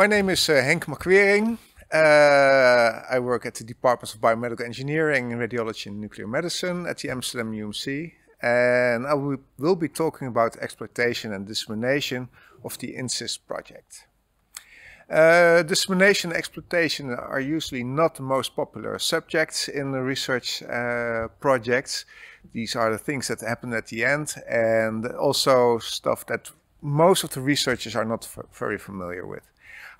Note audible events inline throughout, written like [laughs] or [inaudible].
My name is uh, Henk McQueering. Uh, I work at the Departments of Biomedical Engineering, Radiology and Nuclear Medicine at the Amsterdam UMC. And I will, will be talking about exploitation and dissemination of the INSIS project. Uh, dissemination and exploitation are usually not the most popular subjects in the research uh, projects. These are the things that happen at the end and also stuff that most of the researchers are not very familiar with.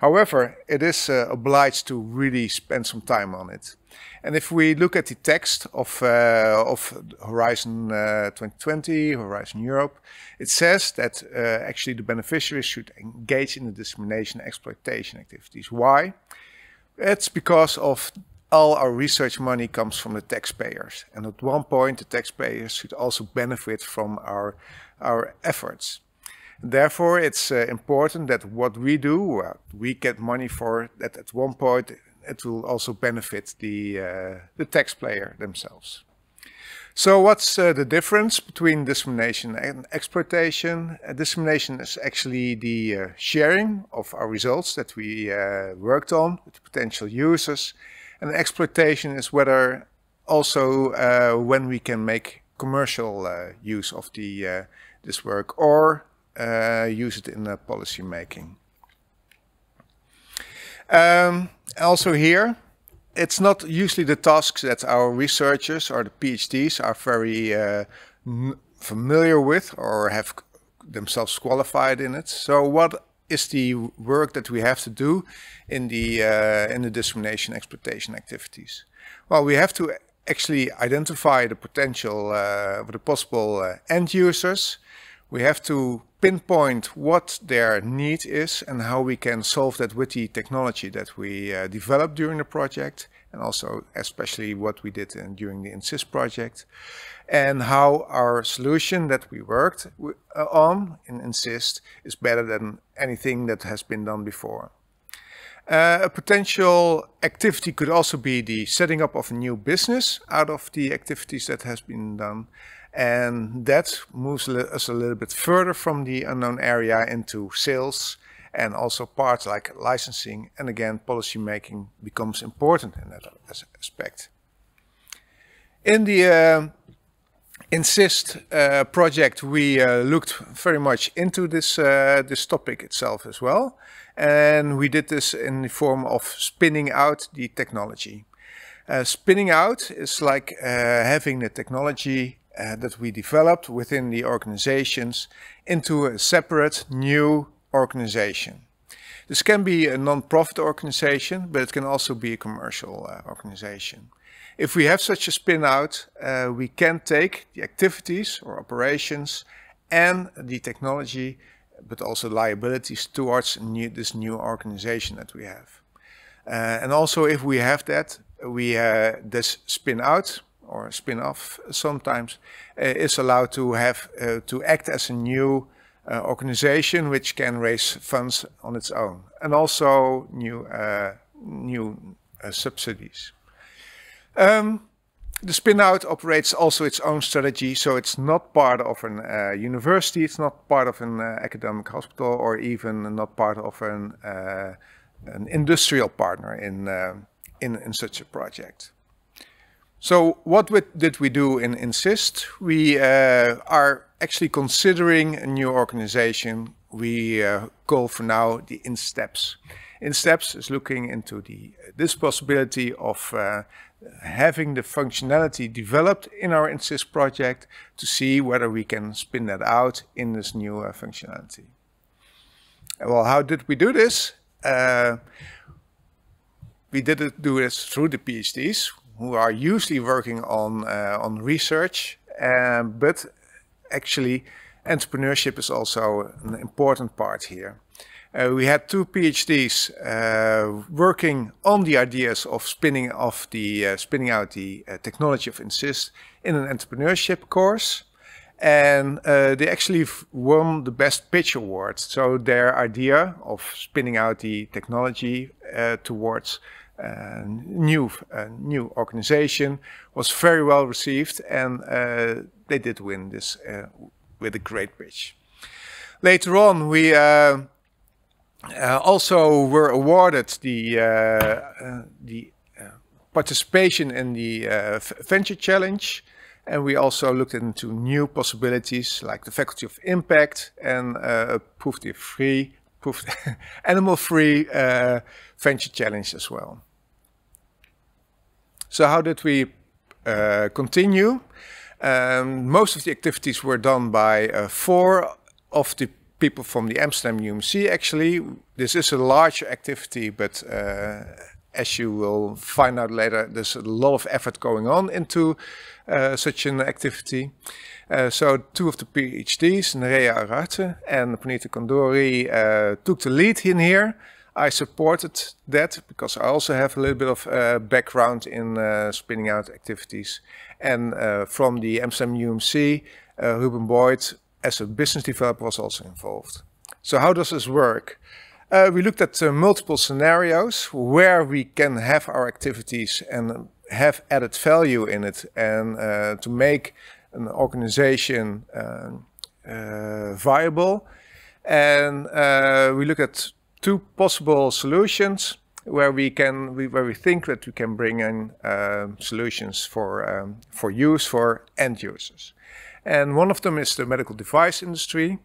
However, it is uh, obliged to really spend some time on it. And if we look at the text of, uh, of Horizon uh, 2020, Horizon Europe, it says that uh, actually the beneficiaries should engage in the discrimination exploitation activities. Why? It's because of all our research money comes from the taxpayers. And at one point, the taxpayers should also benefit from our, our efforts. Therefore, it's uh, important that what we do, uh, we get money for that at one point, it will also benefit the, uh, the taxpayer themselves. So what's uh, the difference between discrimination and exploitation? Uh, discrimination is actually the uh, sharing of our results that we uh, worked on with potential users. And exploitation is whether also uh, when we can make commercial use of the, this work or uh, use it in policy making. Um, also here, it's not usually the tasks that our researchers or the PhDs are very uh, familiar with or have themselves qualified in it. So what is the work that we have to do in the uh, in the discrimination exploitation activities? Well, we have to actually identify the potential, uh, the possible uh, end users, we have to pinpoint what their need is and how we can solve that with the technology that we uh, developed during the project and also especially what we did in, during the insist project and how our solution that we worked uh, on in insist is better than anything that has been done before. Uh, a potential activity could also be the setting up of a new business out of the activities that has been done. And that moves us a little bit further from the unknown area into sales and also parts like licensing. And again, policy making becomes important in that aspect. In the uh, insist uh, project, we uh, looked very much into this uh, this topic itself as well, and we did this in the form of spinning out the technology. Uh, spinning out is like uh, having the technology uh, that we developed within the organizations into a separate new organization. This can be a non-profit organization, but it can also be a commercial uh, organization. If we have such a spin-out, uh, we can take the activities or operations and the technology, but also liabilities towards new, this new organization that we have. Uh, and also if we have that, we uh, this spin-out or spin-off sometimes uh, is allowed to have uh, to act as a new uh, organization which can raise funds on its own and also new, uh, new uh, subsidies. Um, the spinout operates also its own strategy, so it's not part of an uh, university, it's not part of an uh, academic hospital, or even not part of an, uh, an industrial partner in, uh, in, in, such a project. So what did we do in Insist? We uh, are actually considering a new organization we uh, call for now the InSteps. InSteps is looking into the this possibility of uh, having the functionality developed in our InSys project to see whether we can spin that out in this new uh, functionality. Well, how did we do this? Uh, we did it, do this through the PhDs, who are usually working on uh, on research, uh, but actually entrepreneurship is also an important part here. Uh, we had two PhDs uh, working on the ideas of spinning off the uh, spinning out the uh, technology of Insist in an entrepreneurship course, and uh, they actually won the best pitch award. So their idea of spinning out the technology uh, towards new new organization was very well received, and uh, they did win this uh, with a great pitch. Later on, we uh, also were awarded the the participation in the uh, Venture Challenge. And we also looked into new possibilities like the Faculty of Impact and uh, proof free, proof [laughs] animal free uh, venture challenge as well. So how did we uh, continue? Um, most of the activities were done by uh, four of the people from the Amsterdam UMC. Actually, this is a large activity, but uh, as you will find out later, there's a lot of effort going on into uh, such an activity. Uh, so two of the PhDs, Nerea Ararte and Panita Kondori, uh, took the lead in here. I supported that because I also have a little bit of uh, background in uh, spinning out activities. And uh, from the Amsterdam UMC, uh, Ruben Boyd, as a business developer, was also involved. So how does this work? Uh, we looked at uh, multiple scenarios where we can have our activities and have added value in it and to make an organization um, viable. And we looked at two possible solutions where we can we, where we think that we can bring in uh, solutions for um, for use for end users and one of them is the medical device industry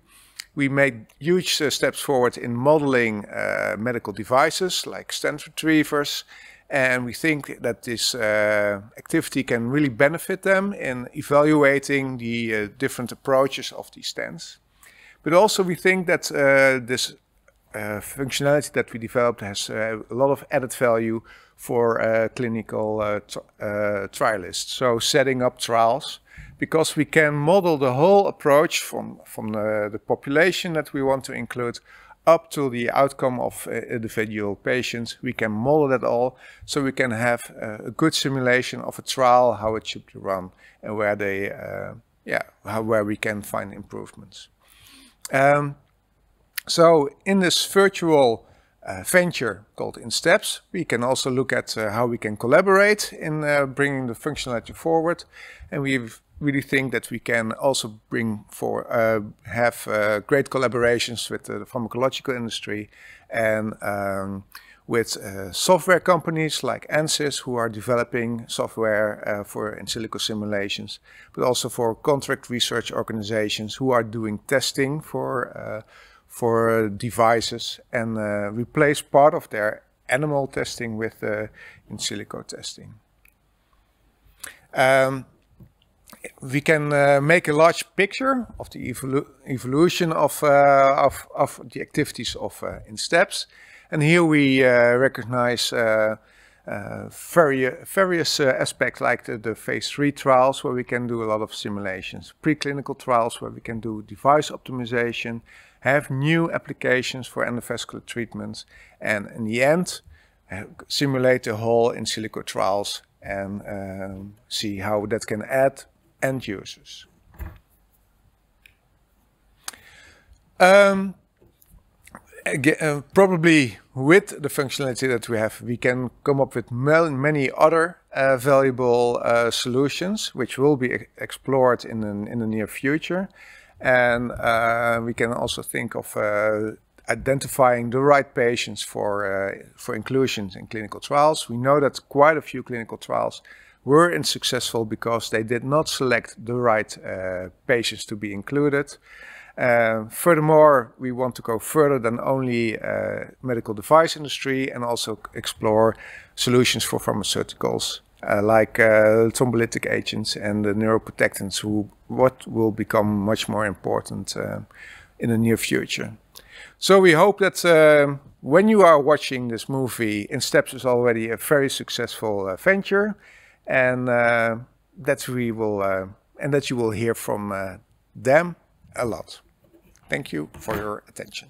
we made huge uh, steps forward in modeling uh, medical devices like stent retrievers and we think that this uh, activity can really benefit them in evaluating the uh, different approaches of these stents but also we think that uh, this uh, functionality that we developed has uh, a lot of added value for uh, clinical trialists. So setting up trials because we can model the whole approach from, from the, the, population that we want to include up to the outcome of uh, individual patients. We can model that all so we can have uh, a good simulation of a trial, how it should be run and where they, uh, yeah, how, where we can find improvements. Um, so in this virtual uh, venture called InSteps, we can also look at uh, how we can collaborate in uh, bringing the functionality forward. And we really think that we can also bring for uh, have uh, great collaborations with the pharmacological industry and um, with uh, software companies like ANSYS who are developing software for in silico simulations, but also for contract research organizations who are doing testing for for uh, devices and uh, replace part of their animal testing with uh, in silico testing. Um, we can uh, make a large picture of the evolu evolution of, uh, of, of, the activities of uh, in steps. And here we recognize various, various aspects like the, the, phase three trials where we can do a lot of simulations, preclinical trials where we can do device optimization, have new applications for endovascular treatments, and in the end, uh, simulate the whole in silico trials and um, see how that can add end users. Um, again, uh, probably with the functionality that we have, we can come up with many other uh, valuable uh, solutions, which will be e explored in, an, in the near future. And uh, we can also think of uh, identifying the right patients for, uh, for inclusions in clinical trials. We know that quite a few clinical trials were unsuccessful because they did not select the right uh, patients to be included. Uh, furthermore, we want to go further than only uh, medical device industry and also explore solutions for pharmaceuticals uh, like uh, thrombolytic agents and the neuroprotectants, who, what will become much more important uh, in the near future. So we hope that uh, when you are watching this movie, InSteps is already a very successful uh, venture, and uh, that we will uh, and that you will hear from uh, them a lot. Thank you for your attention.